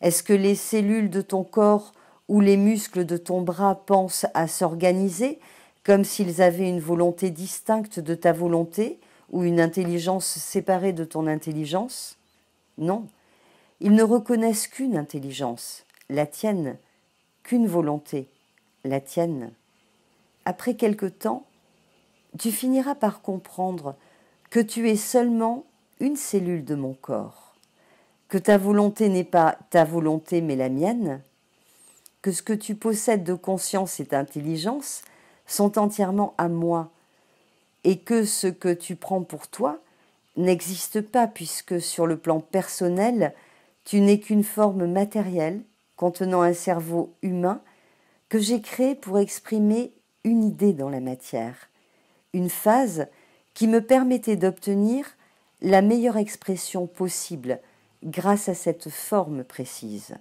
Est-ce que les cellules de ton corps ou les muscles de ton bras pensent à s'organiser comme s'ils avaient une volonté distincte de ta volonté ou une intelligence séparée de ton intelligence Non. Ils ne reconnaissent qu'une intelligence, la tienne, qu'une volonté, la tienne. Après quelque temps, tu finiras par comprendre que tu es seulement une cellule de mon corps que ta volonté n'est pas ta volonté mais la mienne, que ce que tu possèdes de conscience et d'intelligence sont entièrement à moi, et que ce que tu prends pour toi n'existe pas puisque sur le plan personnel, tu n'es qu'une forme matérielle contenant un cerveau humain que j'ai créé pour exprimer une idée dans la matière, une phase qui me permettait d'obtenir la meilleure expression possible grâce à cette forme précise.